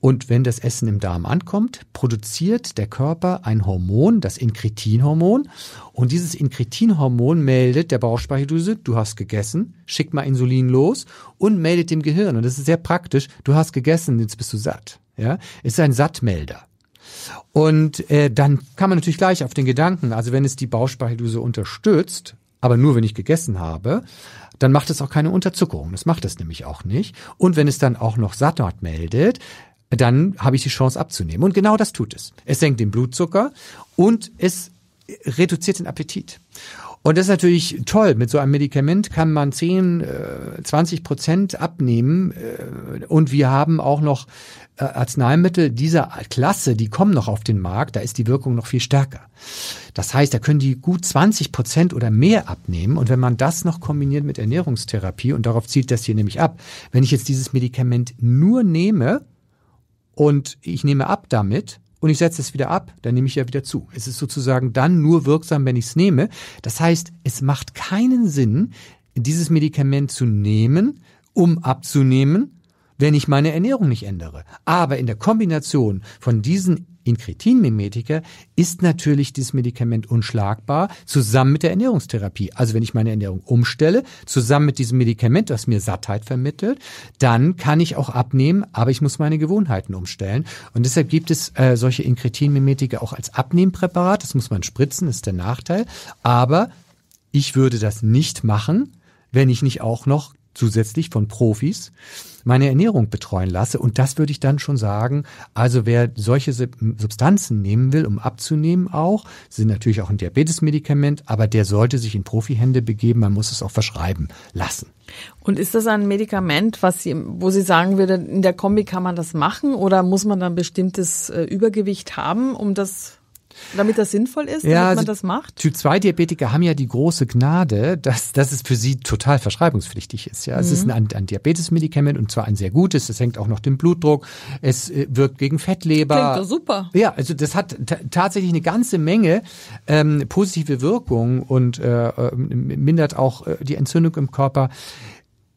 und wenn das Essen im Darm ankommt, produziert der Körper ein Hormon, das Inkretinhormon. Und dieses Inkretinhormon meldet der Bauchspeicheldrüse, du hast gegessen, schick mal Insulin los und meldet dem Gehirn. Und das ist sehr praktisch, du hast gegessen, jetzt bist du satt. Ja, es ist ein Sattmelder. Und äh, dann kann man natürlich gleich auf den Gedanken, also wenn es die Bauchspeicheldrüse unterstützt, aber nur wenn ich gegessen habe, dann macht es auch keine Unterzuckerung. Das macht es nämlich auch nicht. Und wenn es dann auch noch Sattort meldet, dann habe ich die Chance abzunehmen. Und genau das tut es. Es senkt den Blutzucker und es reduziert den Appetit. Und das ist natürlich toll. Mit so einem Medikament kann man 10, 20 äh, Prozent abnehmen. Äh, und wir haben auch noch äh, Arzneimittel dieser Klasse, die kommen noch auf den Markt. Da ist die Wirkung noch viel stärker. Das heißt, da können die gut 20 Prozent oder mehr abnehmen. Und wenn man das noch kombiniert mit Ernährungstherapie, und darauf zielt das hier nämlich ab, wenn ich jetzt dieses Medikament nur nehme, und ich nehme ab damit und ich setze es wieder ab, dann nehme ich ja wieder zu. Es ist sozusagen dann nur wirksam, wenn ich es nehme. Das heißt, es macht keinen Sinn, dieses Medikament zu nehmen, um abzunehmen, wenn ich meine Ernährung nicht ändere. Aber in der Kombination von diesen Inkretinmimetika ist natürlich dieses Medikament unschlagbar zusammen mit der Ernährungstherapie. Also wenn ich meine Ernährung umstelle, zusammen mit diesem Medikament, das mir Sattheit vermittelt, dann kann ich auch abnehmen, aber ich muss meine Gewohnheiten umstellen. Und deshalb gibt es äh, solche Inkretinmimetika auch als Abnehmpräparat. Das muss man spritzen, ist der Nachteil. Aber ich würde das nicht machen, wenn ich nicht auch noch zusätzlich von Profis meine Ernährung betreuen lasse. Und das würde ich dann schon sagen. Also wer solche Substanzen nehmen will, um abzunehmen auch, sind natürlich auch ein Diabetesmedikament, aber der sollte sich in Profihände begeben. Man muss es auch verschreiben lassen. Und ist das ein Medikament, was Sie, wo Sie sagen würde, in der Kombi kann man das machen oder muss man dann bestimmtes äh, Übergewicht haben, um das damit das sinnvoll ist, ja, damit man also das macht? Typ 2 Diabetiker haben ja die große Gnade, dass, dass es für sie total verschreibungspflichtig ist. Ja, mhm. es ist mhm. ein, ein Diabetes-Medikament und zwar ein sehr gutes. Es hängt auch noch dem Blutdruck. Es äh, wirkt gegen Fettleber. Klingt doch super. Ja, also das hat tatsächlich eine ganze Menge ähm, positive Wirkungen und äh, ähm, mindert auch äh, die Entzündung im Körper.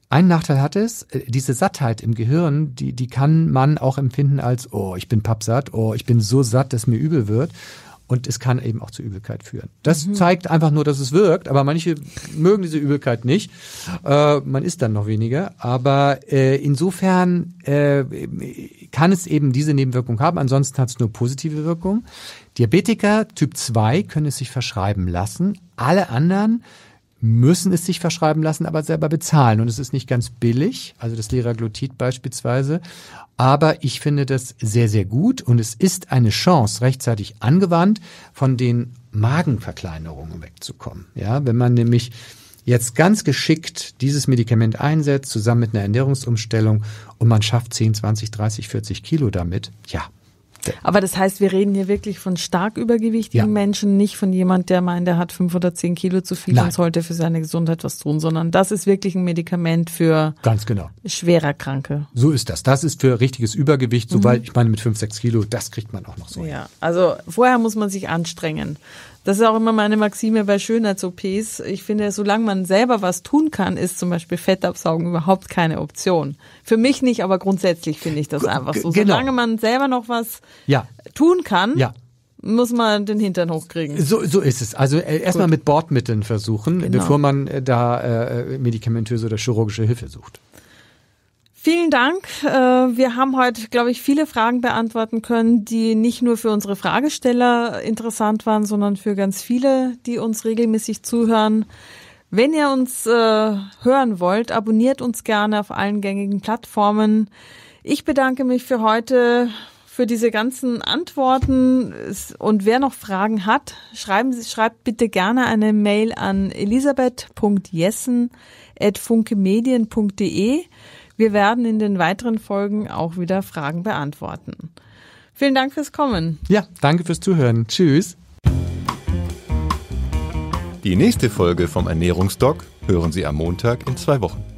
Ein Nachteil hat es, äh, diese Sattheit im Gehirn, die, die kann man auch empfinden als, oh, ich bin pappsatt, oh, ich bin so satt, dass mir übel wird. Und es kann eben auch zu Übelkeit führen. Das mhm. zeigt einfach nur, dass es wirkt, aber manche mögen diese Übelkeit nicht. Äh, man ist dann noch weniger. Aber äh, insofern äh, kann es eben diese Nebenwirkung haben. Ansonsten hat es nur positive Wirkung. Diabetiker Typ 2 können es sich verschreiben lassen. Alle anderen müssen es sich verschreiben lassen, aber selber bezahlen. Und es ist nicht ganz billig, also das Liraglutid beispielsweise. Aber ich finde das sehr, sehr gut und es ist eine Chance, rechtzeitig angewandt, von den Magenverkleinerungen wegzukommen. Ja, wenn man nämlich jetzt ganz geschickt dieses Medikament einsetzt, zusammen mit einer Ernährungsumstellung und man schafft 10, 20, 30, 40 Kilo damit, ja, aber das heißt, wir reden hier wirklich von stark übergewichtigen ja. Menschen, nicht von jemand, der meint, der hat fünf oder zehn Kilo zu viel Nein. und sollte für seine Gesundheit was tun, sondern das ist wirklich ein Medikament für ganz genau schwerer Kranke. So ist das. Das ist für richtiges Übergewicht, mhm. sobald mhm. ich meine mit fünf, sechs Kilo, das kriegt man auch noch so. Ja, also vorher muss man sich anstrengen. Das ist auch immer meine Maxime bei Schönheits-OPs. Ich finde, solange man selber was tun kann, ist zum Beispiel Fettabsaugen überhaupt keine Option. Für mich nicht, aber grundsätzlich finde ich das einfach so. Genau. Solange man selber noch was ja. tun kann, ja muss man den Hintern hochkriegen. So, so ist es. Also äh, erstmal mit Bordmitteln versuchen, genau. bevor man äh, da äh, medikamentöse oder chirurgische Hilfe sucht. Vielen Dank. Äh, wir haben heute, glaube ich, viele Fragen beantworten können, die nicht nur für unsere Fragesteller interessant waren, sondern für ganz viele, die uns regelmäßig zuhören. Wenn ihr uns äh, hören wollt, abonniert uns gerne auf allen gängigen Plattformen. Ich bedanke mich für heute, für diese ganzen Antworten. Und wer noch Fragen hat, schreiben Sie, schreibt bitte gerne eine Mail an elisabeth.jessen.funkemedien.de. Wir werden in den weiteren Folgen auch wieder Fragen beantworten. Vielen Dank fürs Kommen. Ja, danke fürs Zuhören. Tschüss. Die nächste Folge vom Ernährungsdoc hören Sie am Montag in zwei Wochen.